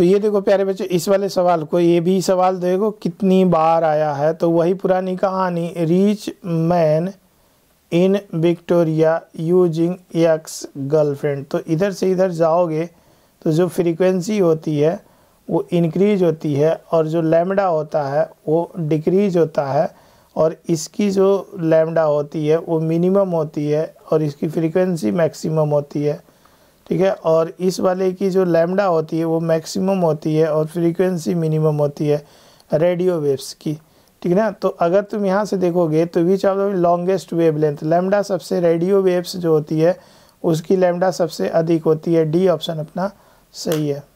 तो ये देखो प्यारे बच्चों इस वाले सवाल को ये भी सवाल देखो कितनी बार आया है तो वही पुरानी कहानी rich man in Victoria using यक्स गर्लफ्रेंड तो इधर से इधर जाओगे तो जो फ्रीक्वेंसी होती है वो इनक्रीज होती है और जो लैमडा होता है वो डिक्रीज होता है और इसकी जो लैमडा होती है वो मिनिमम होती है और इसकी फ्रीक्वेंसी मैक्सिमम होती है ठीक है और इस वाले की जो लैमडा होती है वो मैक्सिमम होती है और फ्रीक्वेंसी मिनिमम होती है रेडियो वेव्स की ठीक है ना तो अगर तुम यहाँ से देखोगे तो which of the longest wavelength lambda सबसे रेडियो वेव्स जो होती है उसकी लैमडा सबसे अधिक होती है डी ऑप्शन अपना सही है